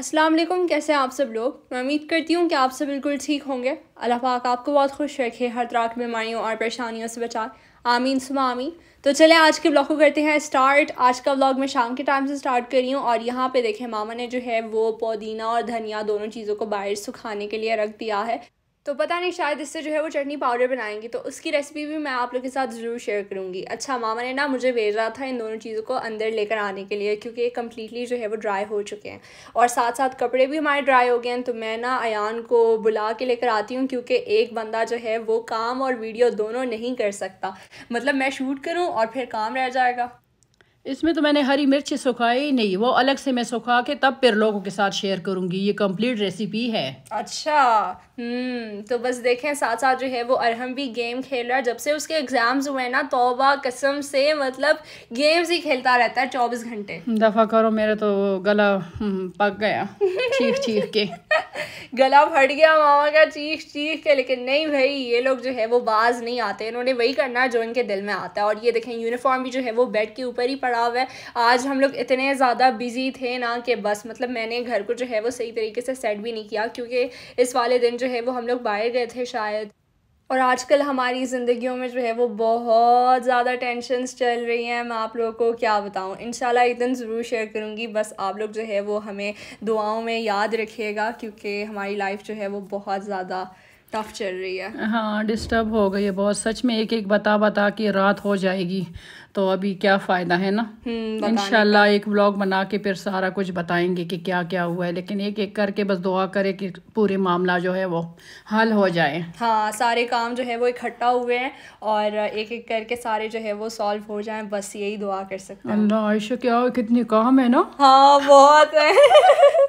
अस्सलाम वालेकुम कैसे हैं आप सब लोग मैं उम्मीद करती हूँ कि आप सब बिल्कुल ठीक होंगे अल्लाह पाक आपको बहुत खुश रखे हर तरह की बीमारियों और परेशानियों से बचाए आमीन सुबह आमीन तो चले आज के ब्लॉग को करते हैं स्टार्ट आज का ब्लॉग मैं शाम के टाइम से स्टार्ट कर रही हूँ और यहाँ पे देखें मामा ने जो है वो पुदीना और धनिया दोनों चीज़ों को बाहर सुखाने के लिए रख दिया है तो पता नहीं शायद इससे जो है वो चटनी पाउडर बनाएंगी तो उसकी रेसिपी भी मैं आप लोग के साथ ज़रूर शेयर करूँगी अच्छा मामा ने ना मुझे भेजा था इन दोनों चीज़ों को अंदर लेकर आने के लिए क्योंकि ये कम्प्लीटली जो है वो ड्राई हो चुके हैं और साथ साथ कपड़े भी हमारे ड्राई हो गए हैं तो मैं ना अयान को बुला के लेकर आती हूँ क्योंकि एक बंदा जो है वो काम और वीडियो दोनों नहीं कर सकता मतलब मैं शूट करूँ और फिर काम रह जाएगा इसमें तो मैंने हरी मिर्च सुखाई नहीं वो अलग से मैं सुखा के तब फिर लोगों के साथ शेयर करूंगी ये कंप्लीट रेसिपी है अच्छा हम्म तो बस देखें साथ साथ जो है वो अरहम भी गेम खेल रहा है जब से उसके एग्जाम्स हुए ना तोबा कसम से मतलब गेम्स ही खेलता रहता है चौबीस घंटे दफा करो मेरा तो गला हम्म, पक गया चीख चीख के गला फट गया मामा का चीख चीख के लेकिन नहीं भाई ये लोग जो है वो बाज नहीं आते इन्होंने वही करना है जो इनके दिल में आता है और ये देखें यूनिफॉर्म भी जो है वो बेड के ऊपर ही पड़ा हुआ है आज हम लोग इतने ज़्यादा बिजी थे ना कि बस मतलब मैंने घर को जो है वो सही तरीके से सेट भी नहीं किया क्योंकि इस वाले दिन जो है वो हम लोग बाहर गए थे शायद और आजकल हमारी ज़िंदगियों में जो है वो बहुत ज़्यादा टेंशन्स चल रही हैं मैं आप लोगों को क्या बताऊँ इन शन ज़रूर शेयर करूँगी बस आप लोग जो है वो हमें दुआओं में याद रखिएगा क्योंकि हमारी लाइफ जो है वो बहुत ज़्यादा टफ चल रही है हाँ डिस्टर्ब हो गई है बहुत सच में एक एक बता बता के रात हो जाएगी तो अभी क्या फ़ायदा है ना हम्म, इनशाला एक ब्लॉग बना के फिर सारा कुछ बताएंगे कि क्या क्या हुआ है लेकिन एक एक करके बस दुआ करें कि पूरे मामला जो है वो हल हो जाए हाँ सारे काम जो है वो इकट्ठा हुए हैं और एक एक करके सारे जो है वो सॉल्व हो जाए बस यही दुआ कर सकते हैं अल्लाह आयशा क्या कितने काम है ना हाँ बहुत है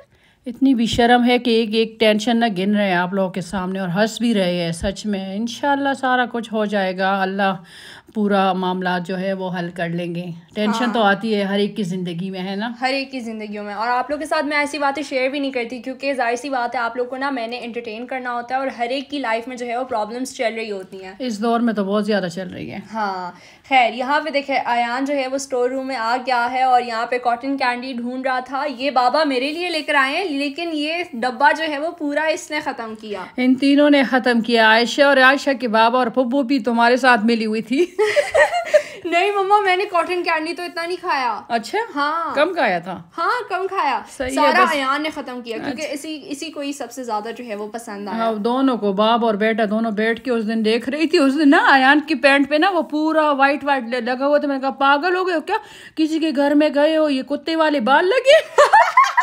इतनी भी शर्म है कि एक एक टेंशन ना गिन रहे हैं आप लोगों के सामने और हंस भी रहे हैं सच में इन सारा कुछ हो जाएगा अल्लाह पूरा मामला जो है वो हल कर लेंगे टेंशन तो हाँ। तो आती है हर एक की ज़िंदगी में है ना हर एक की ज़िंदगी में और आप लोग के साथ मैं ऐसी बातें शेयर भी नहीं करती क्योंकि जाहिर सी बात है आप लोग को ना मैंने एंटरटेन करना होता है और हर एक की लाइफ में जो है वो प्रॉब्लम्स चल रही होती हैं इस दौर में तो बहुत ज़्यादा चल रही है हाँ खैर यहाँ पे देखे अन जो है वो स्टोर रूम में आ गया है और यहाँ पे कॉटन कैंडी ढूंढ रहा था ये बाबा मेरे लिए लेकर आए हैं लेकिन ये डब्बा जो है वो पूरा इसने ख़त्म किया इन तीनों ने ख़त्म किया आयशा और आयशा के बाबा और पप्पू भी तुम्हारे साथ मिली हुई थी नहीं मम्मा मैंने कॉटन कैंडी तो इतना नहीं खाया अच्छा हाँ कम खाया था हाँ कम खाया सारा आयान ने खत्म किया अच्छा। क्योंकि इसी इसी को ही सबसे ज्यादा जो है वो पसंद आया हाँ, दोनों को बाप और बेटा दोनों बैठ के उस दिन देख रही थी उस दिन ना आयान की पैंट पे ना वो पूरा व्हाइट व्हाइट लगा हुआ था मैंने कहा पागल हो गए हो क्या किसी के घर में गए हो ये कुत्ते वाले बाल लगे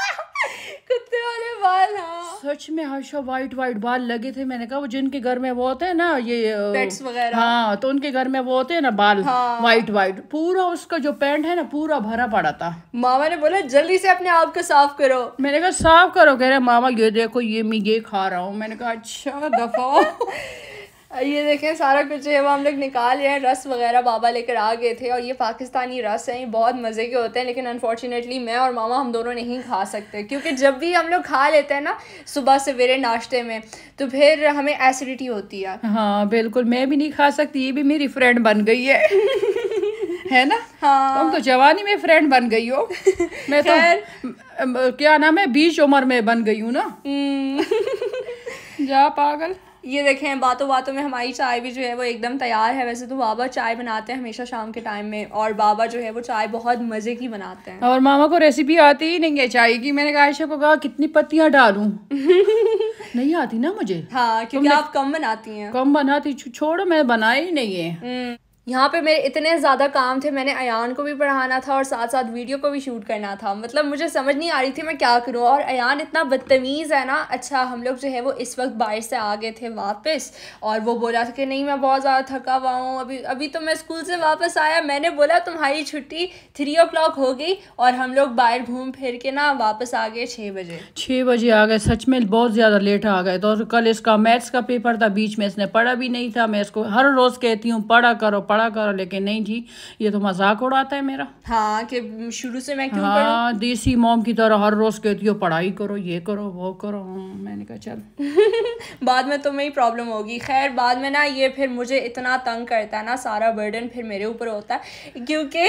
कुत्ते वाले बाल हाँ। सच में हर्षा वाइट वाइट बाल लगे थे मैंने कहा वो जिनके घर में वो होते हैं ना ये पेट्स वगैरह हाँ तो उनके घर में वो होते हैं ना बाल हाँ। वाइट वाइट पूरा उसका जो पैंट है ना पूरा भरा पड़ा था मामा ने बोला जल्दी से अपने आप को साफ करो मैंने कहा साफ करो कह रहे मामा ये देखो ये मैं ये खा रहा हूँ मैंने कहा अच्छा दफा ये देखें सारा कुछ जो है वो हम लोग निकाल रहे हैं रस वगैरह बाबा लेकर आ गए थे और ये पाकिस्तानी रस हैं ये बहुत मज़े के होते हैं लेकिन अनफॉर्चुनेटली मैं और मामा हम दोनों नहीं खा सकते क्योंकि जब भी हम लोग खा लेते हैं ना सुबह सवेरे नाश्ते में तो फिर हमें एसिडिटी होती है हाँ बिल्कुल मैं भी नहीं खा सकती ये भी मेरी फ्रेंड बन गई है है ना हाँ तुम तो जवानी में फ्रेंड बन गई हो मैं तो क्या नाम है बीच उम्र में बन गई हूँ ना हम्म। जा पागल ये देखें बातों बातों में हमारी चाय भी जो है वो एकदम तैयार है वैसे तो बाबा चाय बनाते हैं हमेशा शाम के टाइम में और बाबा जो है वो चाय बहुत मज़े की बनाते हैं और मामा को रेसिपी आती ही नहीं है चाय की मैंने कहा आयशा को कहा कितनी पत्तियाँ डालू नहीं आती ना मुझे हाँ क्योंकि आप कम बनाती हैं कम बनाती छोड़ो मैं बनाई नहीं है हम्म। यहाँ पे मेरे इतने ज़्यादा काम थे मैंने अयान को भी पढ़ाना था और साथ साथ वीडियो को भी शूट करना था मतलब मुझे समझ नहीं आ रही थी मैं क्या करूँ और अयान इतना बदतमीज़ है ना अच्छा हम लोग जो है वो इस वक्त बाहर से आ गए थे वापस और वो बोला था कि नहीं मैं बहुत ज़्यादा थका हुआ हूँ अभी अभी तो मैं स्कूल से वापस आया मैंने बोला तुम्हारी छुट्टी थ्री ओ हो गई और हम लोग बाहर घूम फिर के ना वापस आ गए छः बजे छः बजे आ गए सच में बहुत ज़्यादा लेट आ गए तो कल इसका मैथ्स का पेपर था बीच में इसने पढ़ा भी नहीं था मैं इसको हर रोज़ कहती हूँ पढ़ा करो खड़ा करो लेकिन नहीं जी ये तो मजाक उड़ाता है मेरा हाँ कि शुरू से मैं क्यों हाँ देसी मोम की तरह हर रोज कहती हो पढ़ाई करो ये करो वो करो हाँ, मैंने कहा चल बाद में तुम्हें ही प्रॉब्लम होगी खैर बाद में ना ये फिर मुझे इतना तंग करता है ना सारा बर्डन फिर मेरे ऊपर होता है क्योंकि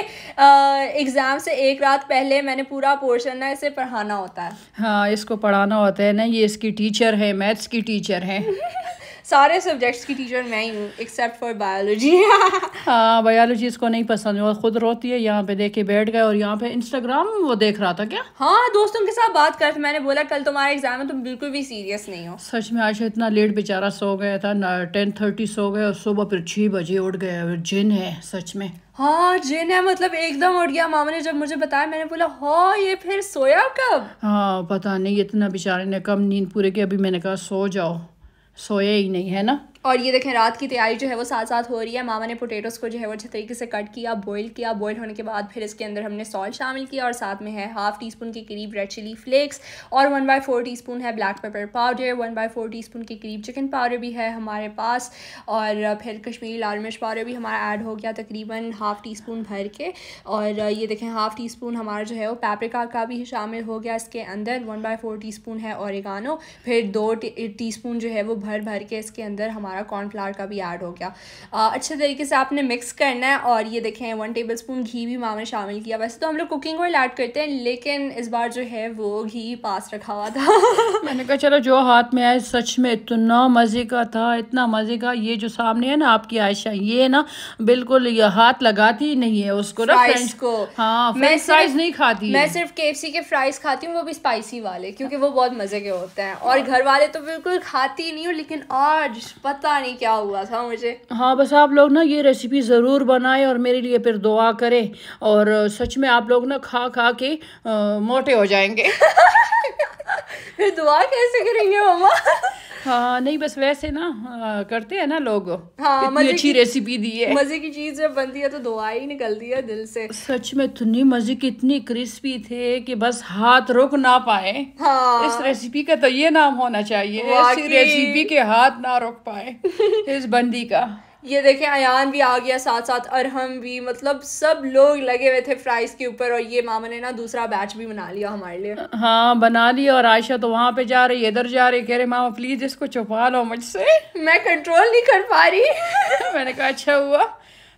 एग्ज़ाम से एक रात पहले मैंने पूरा पोर्शन ना इसे पढ़ाना होता है हाँ इसको पढ़ाना होता है ना ये इसकी टीचर है मैथ्स की टीचर है सारे सब्जेक्ट्स की टीचर मैं ही हूँ एक्सेप्ट फॉर बायोलॉजी हाँ बायोलॉजी इसको नहीं पसंद हुआ खुद रोती है यहाँ पे देख के बैठ गए और यहाँ पे इंस्टाग्राम वो देख रहा था क्या हाँ दोस्तों के साथ बात कर मैंने बोला कल तुम्हारा एग्जाम है तुम बिल्कुल भी सीरियस नहीं हो सच में आज इतना लेट बेचारा सो गया था टेन थर्टी सो गए और सुबह फिर छह बजे उठ गए जिन है सच में हाँ जिन है मतलब एकदम उठ गया मामा ने जब मुझे बताया मैंने बोला हाँ ये फिर सोया कब हाँ पता नहीं इतना बेचारे ने कम नींद पूरे की अभी मैंने कहा सो जाओ सोया ही नहीं है ना और ये देखें रात की तैयारी जो है वो साथ साथ हो रही है मामा ने पोटेटोस को जो है वो अच्छे तरीके से कट किया बॉईल किया बॉईल होने के बाद फिर इसके अंदर हमने सॉल्ट शामिल किया और साथ में है हाफ़ टी स्पून के करीब रेड चिली फ्लेक्स और one by four teaspoon है black pepper powder one by four teaspoon के करीब चिकन पाउडर भी है हमारे पास और फिर कश्मीरी लाल मिर्च पाउडर भी हमारा ऐड हो गया तकरीबन हाफ़ टी स्पून भर के और ये देखें हाफ़ टी स्पून हमारा जो है वो पैप्रिका का भी शामिल हो गया इसके अंदर one by four teaspoon है औरगानो फिर दो टी स्पून जो है वो भर भर के इसके अंदर हमारा हमारा कॉर्नफ्लावर का भी ऐड हो गया आ, अच्छे तरीके से आपने मिक्स करना है और ये देखें वन टेबल स्पून घी भी मामा ने शामिल किया वैसे तो हम लोग कुकिंग ऑयल ऐड करते हैं लेकिन इस बार जो है वो घी पास रखा हुआ था मैंने कहा चलो जो हाथ में आए सच में इतना मज़े का था इतना मज़े का ये जो सामने है ना आपकी आयशा ये ना बिल्कुल ये हाथ लगाती ही नहीं है उसको ना फ्रेंच को हाँ मैं फ्राइज नहीं खाती मैं सिर्फ के के फ्राइज खाती हूँ वो भी स्पाइसी वाले क्योंकि वो बहुत मज़े के होते हैं और घर वाले तो बिल्कुल खाती ही नहीं हूँ लेकिन आज पता पता नहीं क्या हुआ था मुझे हाँ बस आप लोग ना ये रेसिपी ज़रूर बनाएं और मेरे लिए फिर दुआ करें और सच में आप लोग ना खा खा के आ, मोटे हो जाएंगे फिर दुआ कैसे करेंगे मम्मा हाँ नहीं बस वैसे ना आ, करते हैं ना लोग हाँ, अच्छी रेसिपी दी है मजे की चीज जब बनती है तो दुआ ही निकलती है दिल से सच में इतनी मजे की इतनी क्रिस्पी थे कि बस हाथ रोक ना पाए हाँ। इस रेसिपी का तो ये नाम होना चाहिए ऐसी रेसिपी के हाथ ना रोक पाए इस बंदी का ये देखें अयान भी आ गया साथ साथ अरहम भी मतलब सब लोग लगे हुए थे फ्राइज़ के ऊपर और ये मामा ने ना दूसरा बैच भी बना लिया हमारे लिए हाँ बना लिया और आयशा तो वहाँ पे जा रही है इधर जा रही कह रहे मामा प्लीज़ इसको छुपा लो मुझसे मैं कंट्रोल नहीं कर पा रही मैंने कहा अच्छा हुआ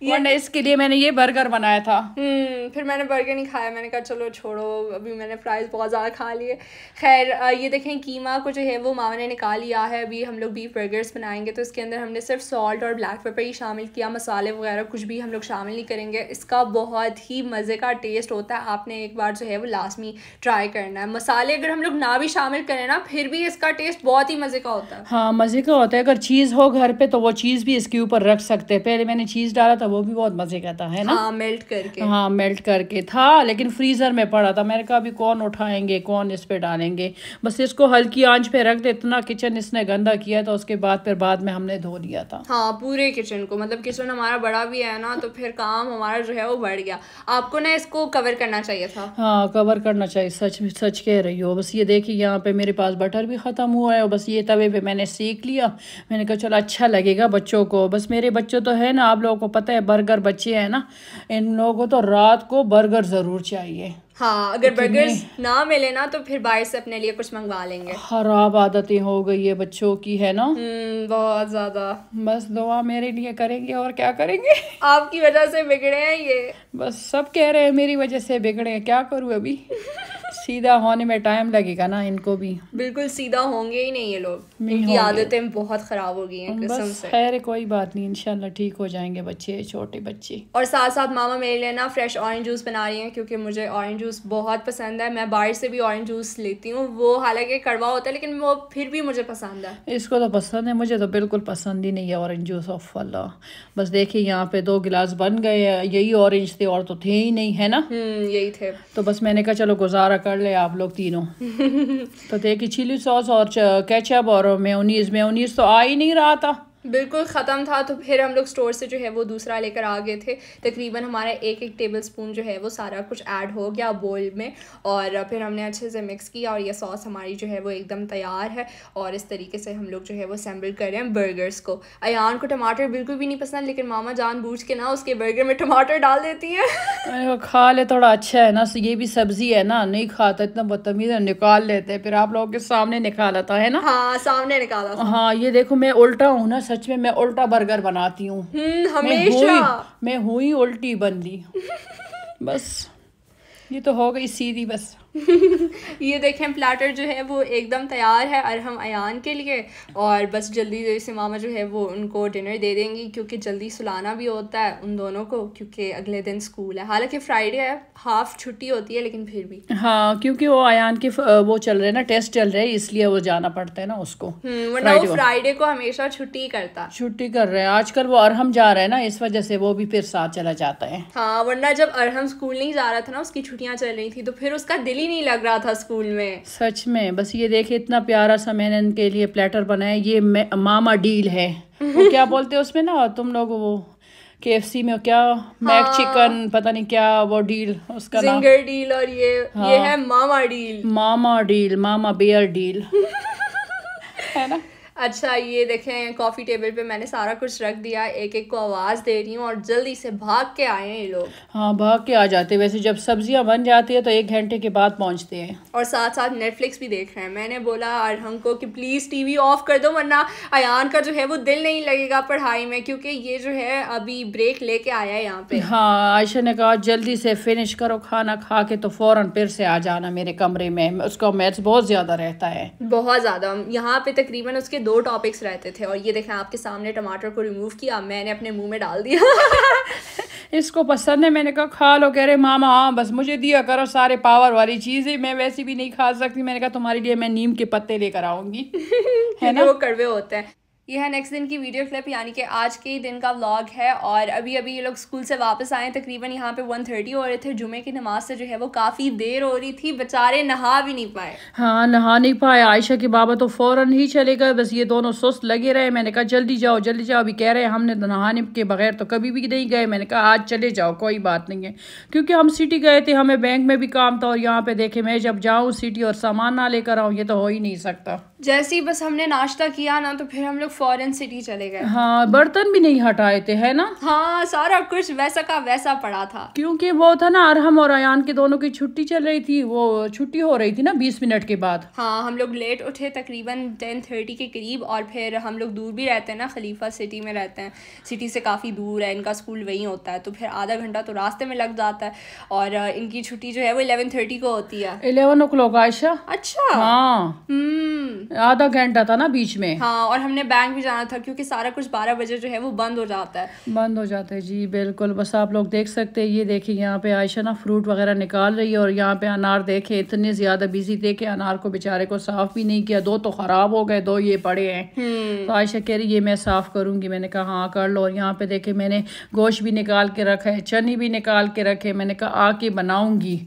वन इसके लिए मैंने ये बर्गर बनाया था हम्म, फिर मैंने बर्गर नहीं खाया मैंने कहा चलो छोड़ो अभी मैंने फ्राइज बहुत ज़्यादा खा लिए खैर ये देखें कीमा को जो है वो मामा ने निकाल लिया है अभी हम लोग बीफ बर्गर्स बनाएंगे तो इसके अंदर हमने सिर्फ सॉल्ट और ब्लैक पेपर ही शामिल किया मसाले वगैरह कुछ भी हम लोग शामिल नहीं करेंगे इसका बहुत ही मज़े का टेस्ट होता है आपने एक बार जो है वो लाजमी ट्राई करना है मसाले अगर हम लोग ना भी शामिल करें ना फिर भी इसका टेस्ट बहुत ही मज़े का होता है हाँ मज़े का होता है अगर चीज़ हो घर पर तो वो चीज़ भी इसके ऊपर रख सकते हैं पहले मैंने चीज़ डाला था वो भी बहुत मजे का था है ना हाँ मेल्ट करके हाँ मेल्ट करके था लेकिन फ्रीजर में पड़ा था मैंने कहा अभी कौन उठाएंगे कौन इस पे डालेंगे बस इसको हल्की आंच पे रख दे इतना किचन इसने गंदा किया था उसके बाद फिर बाद में हमने धो लिया था हाँ पूरे किचन को मतलब किचन हमारा बड़ा भी है ना तो फिर काम हमारा जो है वो बढ़ गया आपको ना इसको कवर करना चाहिए था हाँ कवर करना चाहिए सच सच कह रही हो बस ये देखिए यहाँ पे मेरे पास बटर भी ख़त्म हुआ है और बस ये तवे पे मैंने सेक लिया मैंने कहा चलो अच्छा लगेगा बच्चों को बस मेरे बच्चों तो है ना आप लोगों को पता है बर्गर बच्चे हैं ना इन लोगों को तो रात को बर्गर ज़रूर चाहिए हाँ अगर बर्गर ना मिले ना तो फिर बाहर से अपने लिए कुछ मंगवा लेंगे खराब आदतें हो गई है बच्चों की है ना हम्म, बहुत ज्यादा बस दुआ मेरे लिए करेंगे और क्या करेंगे आपकी वजह से बिगड़े हैं ये बस सब कह रहे हैं मेरी वजह से बिगड़े हैं क्या करूँ अभी सीधा होने में टाइम लगेगा ना इनको भी बिल्कुल सीधा होंगे ही नहीं ये लोग इनकी आदतें बहुत खराब हो गई हैं कसम से खैर कोई बात नहीं इनशाला ठीक हो जाएंगे बच्चे छोटे बच्चे और साथ साथ मामा मेरे लिए ना फ्रेश ऑरेंज जूस बना रही हैं क्योंकि मुझे ऑरेंज जूस बहुत पसंद है मैं बाहर से भी ऑरेंज जूस लेती हूँ वो हालांकि कड़वा होता है लेकिन वो फिर भी मुझे पसंद है इसको तो पसंद है मुझे तो बिल्कुल पसंद ही नहीं है ऑरेंज जूस ऑफ अल्लाह बस देखिए यहाँ पे दो गिलास बन गए यही ऑरेंज थे और तो थे ही नहीं है ना हम्म, यही थे तो बस मैंने कहा चलो गुजारा कर कर ले आप लोग तीनों तो देखिए चिली सॉस और केचप और मेयोनीज मेयोनीज तो आ ही नहीं रहा था बिल्कुल ख़त्म था तो फिर हम लोग स्टोर से जो है वो दूसरा लेकर आ गए थे तकरीबन हमारा एक एक टेबल स्पून जो है वो सारा कुछ ऐड हो गया बोल में और फिर हमने अच्छे से मिक्स किया और ये सॉस हमारी जो है वो एकदम तैयार है और इस तरीके से हम लोग जो है वो असेंबल कर रहे हैं बर्गर्स को अयान को टमाटर बिल्कुल भी नहीं पसंद लेकिन मामा जान बूझ के ना उसके बर्गर में टमाटर डाल देती है खा ले थोड़ा अच्छा है ना ये भी सब्जी है ना नहीं खाता इतना बदतमीज निकाल लेते हैं फिर आप लोगों के सामने निकाला था है ना हाँ सामने निकाला हाँ ये देखो मैं उल्टा हूँ ना सच में मैं उल्टा बर्गर बनाती हूँ हम्म, मैं हुई उल्टी बन ली बस ये तो हो गई सीधी बस ये देखें प्लाटर जो है वो एकदम तैयार है अरहम अयान के लिए और बस जल्दी जल्दी से मामा जो है वो उनको डिनर दे देंगी क्योंकि जल्दी सुलाना भी होता है उन दोनों को क्योंकि अगले दिन स्कूल है हालांकि फ्राइडे है हाफ छुट्टी होती है लेकिन फिर भी हाँ क्योंकि वो अयान के वो चल रहे ना टेस्ट चल रहे इसलिए वो जाना पड़ता है ना उसको फ्राइडे हम्म, को हमेशा छुट्टी करता छुट्टी कर रहे हैं आजकल वो अरहम जा रहे हैं ना इस वजह से वो भी फिर साथ चला जाता है हाँ वरना जब अरहम स्कूल नहीं जा रहा था ना उसकी छुट्टियाँ चल रही थी तो फिर उसका दिल ही नहीं लग रहा था स्कूल में सच में बस ये देखे इतना प्यारा सा मैंने इनके लिए प्लेटर बनाया ये मामा डील है वो क्या बोलते हैं उसमें ना तुम लोग वो के में क्या हाँ, मैक चिकन पता नहीं क्या वो डील उसका जिंगर डील और ये हाँ, ये है मामा डील मामा डील मामा बियर डील है ना अच्छा ये देखें कॉफ़ी टेबल पे मैंने सारा कुछ रख दिया एक एक को आवाज़ दे रही हूँ और जल्दी से भाग के आए हैं ये लोग हाँ भाग के आ जाते हैं वैसे जब सब्जियाँ बन जाती है तो एक घंटे के बाद पहुँचते हैं और साथ साथ नेटफ्लिक्स भी देख रहे हैं मैंने बोला आर हमको कि प्लीज़ टीवी ऑफ कर दो वरना अयान का जो है वो दिल नहीं लगेगा पढ़ाई में क्योंकि ये जो है अभी ब्रेक लेके आया है यहाँ पे हाँ आयशा ने कहा जल्दी से फिनिश करो खाना खा के तो फ़ौरन फिर से आ जाना मेरे कमरे में उसका मैथ्स बहुत ज़्यादा रहता है बहुत ज़्यादा यहाँ पे तकरीबन उसके दो टॉपिक्स रहते थे और ये देखना आपके सामने टमाटर को रिमूव किया मैंने अपने मुंह में डाल दिया इसको पसंद है मैंने कहा खा लो कह रहे मामा हाँ बस मुझे दिया करो सारे पावर वाली चीज़ें मैं वैसी भी नहीं खा सकती मैंने कहा तुम्हारे लिए मैं नीम के पत्ते लेकर आऊँगी है ना वो कड़वे होते हैं यह है नेक्स्ट दिन की वीडियो क्लिप यानी कि आज के दिन का व्लॉग है और अभी अभी ये लोग स्कूल से वापस आए तकरीबन यहाँ पे वन थर्टी हो रहे थे जुमे की नमाज से जो है वो काफ़ी देर हो रही थी बेचारे नहा भी नहीं पाए हाँ नहा नहीं पाए आयशा के बाबा तो फ़ौरन ही चले गए बस ये दोनों सुस्त लगे रहे मैंने कहा जल्दी जाओ जल्दी जाओ अभी कह रहे हैं हमने तो नहाने के बगैर तो कभी भी नहीं गए मैंने कहा आज चले जाओ कोई बात नहीं है क्योंकि हम सिटी गए थे हमें बैंक में भी काम था और यहाँ पे देखे मैं जब जाऊँ सिटी और सामान ना लेकर आऊँ ये तो हो ही नहीं सकता जैसे ही बस हमने नाश्ता किया ना तो फिर हम लोग फॉरेन सिटी चले गए हाँ बर्तन भी नहीं हटाए थे है ना हाँ सारा कुछ वैसा का वैसा पड़ा था क्योंकि वो था ना अरहम और अयान के दोनों की छुट्टी चल रही थी वो छुट्टी हो रही थी ना बीस मिनट के बाद हाँ हम लोग लेट उठे तकरीबन टेन थर्टी के करीब और फिर हम लोग दूर भी रहते हैं ना खलीफा सिटी में रहते हैं सिटी से काफ़ी दूर है इनका स्कूल वहीं होता है तो फिर आधा घंटा तो रास्ते में लग जाता है और इनकी छुट्टी जो है वो इलेवन थर्टी को होती है इलेवन ओ क्लॉक आयशा अच्छा हाँ हम्म। आधा घंटा था ना बीच में हाँ और हमने बैंक भी जाना था क्योंकि सारा कुछ बारह बजे जो है वो बंद हो जाता है बंद हो जाता है जी बिल्कुल बस आप लोग देख सकते हैं ये देखिए यहाँ पे आयशा ना फ्रूट वगैरह निकाल रही है और यहाँ पे अनार देखे इतने ज़्यादा बिजी थे कि अनार को बेचारे को साफ़ भी नहीं किया दो तो ख़राब हो गए दो ये पड़े हैं हम्म। तो आयशा कह रही ये मैं साफ़ करूंगी मैंने कहा हाँ कर लो और यहाँ पे देखे मैंने गोश्त भी निकाल के रखा है चने भी निकाल के रखे मैंने कहा आके बनाऊंगी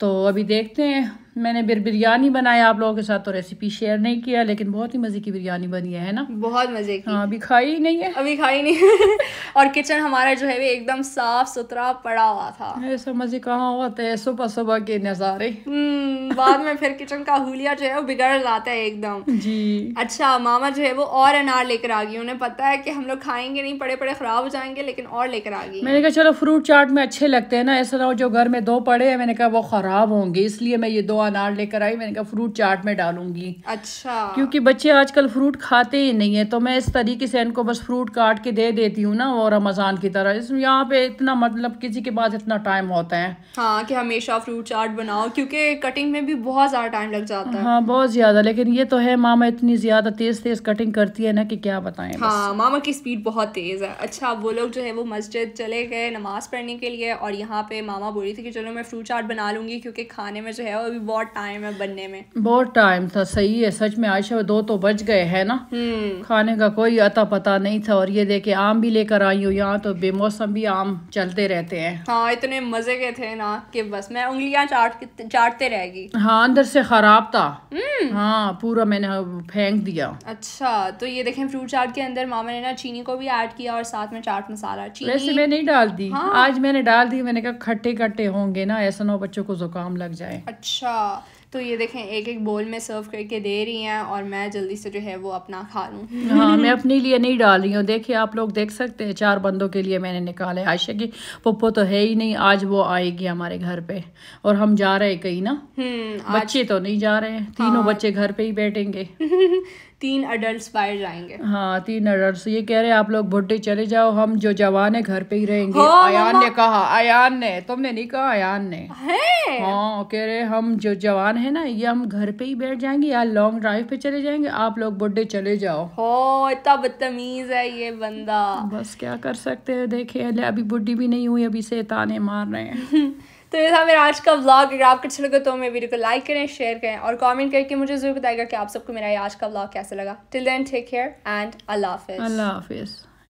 तो अभी देखते हैं मैंने बिर बिरयानी बनाया आप लोगों के साथ तो रेसिपी शेयर नहीं किया लेकिन बहुत ही मज़े की बिरयानी बनी है ना बहुत मज़े की हाँ अभी खाई नहीं है अभी खाई नहीं और किचन हमारा जो है वे एकदम साफ सुथरा पड़ा हुआ था ऐसा मज़े कहाँ होते तो हैं सुबह सुबह के नज़ारे हम्म, बाद में फिर किचन का हुलिया जो है वो बिगड़ जाता है एकदम जी अच्छा मामा जो है वो और अनार लेकर आ गई उन्हें पता है की हम लोग खाएंगे नहीं पड़े पड़े ख़राब हो जाएंगे लेकिन और लेकर आ गई मैंने कहा चलो फ्रूट चाट में अच्छे लगते है ना ऐसा ना जो घर में दो पड़े हैं मैंने कहा वो ख़राब होंगे इसलिए मैं ये दो अनार लेकर आई मैंने कहा फ्रूट चाट में डालूंगी अच्छा क्योंकि बच्चे आजकल फ्रूट खाते ही नहीं है तो मैं इस तरीके से इनको बस फ्रूट काट के दे देती हूँ ना और रमजान की तरह यहाँ पे इतना मतलब किसी के पास इतना टाइम होता है हाँ कि हमेशा फ्रूट चाट बनाओ क्योंकि कटिंग में भी बहुत ज़्यादा टाइम लग जाता है हाँ बहुत ज़्यादा लेकिन ये तो है मामा इतनी ज़्यादा तेज़ तेज़ कटिंग करती है ना कि क्या बताए हाँ मामा की स्पीड बहुत तेज़ है अच्छा वो लोग जो है वो मस्जिद चले गए नमाज़ पढ़ने के लिए और यहाँ पे मामा बोली थी कि चलो मैं फ्रूट चाट बना लूंगी क्योंकि खाने में जो है वो अभी बहुत टाइम है बनने में बहुत टाइम था सही है सच में आयशा दो तो बच गए है ना हम्म। खाने का कोई अता पता नहीं था और ये देखे आम भी लेकर आई हूँ यहाँ तो बेमौसम भी आम चलते रहते हैं हाँ इतने मजे के थे ना कि बस मैं उंगलियाँ चाट चाटते रहेगी हाँ अंदर से खराब था हम्म। हाँ पूरा मैंने फेंक दिया अच्छा तो ये देखें फ्रूट चाट के अंदर मामा ने ना चीनी को भी ऐड किया और साथ में चाट मसाला चीनी वैसे मैं नहीं डाल दी हाँ। आज मैंने डाल दी मैंने कहा खट्टे खट्टे होंगे ना ऐसा ना बच्चों को जुकाम लग जाए अच्छा अच्छा तो ये देखें एक एक बोल में सर्व करके दे रही हैं और मैं जल्दी से जो है वो अपना खा लूँ हाँ मैं अपने लिए नहीं डाल रही हूँ देखिए आप लोग देख सकते हैं चार बंदों के लिए मैंने निकाले आयशा की पप्पो तो है ही नहीं आज वो आएगी हमारे घर पे और हम जा रहे हैं कहीं ना हम्म, बच्चे तो नहीं जा रहे हैं तीनों हाँ। बच्चे घर पे ही बैठेंगे तीन अडल्ट बाहर जाएंगे हाँ तीन अडल्ट ये कह रहे हैं आप लोग बुढ़े चले जाओ हम जो जवान है घर पे ही रहेंगे हाँ, अयान ने कहा अयान ने तुमने नहीं कहा अयान ने हाँ कह रहे हम जो जवान है ना ये हम घर पे ही बैठ जाएंगे या लॉन्ग ड्राइव पे चले जाएंगे आप लोग बुढ़े चले जाओ हो इतना बदतमीज है ये बंदा बस क्या कर सकते हैं देखे अभी बुढ़ी भी नहीं हुई अभी से ताने मार रहे हैं तो ये था मेरा आज का व्लॉग अगर आपको अच्छा लगा तो मेरे वीडियो को लाइक करें शेयर करें और कमेंट करके मुझे ज़रूर बताएगा कि आप सबको मेरा ये आज का व्लॉग कैसा लगा till then take care and अल्लाह हाफिज़ अल्लाह हाफिज़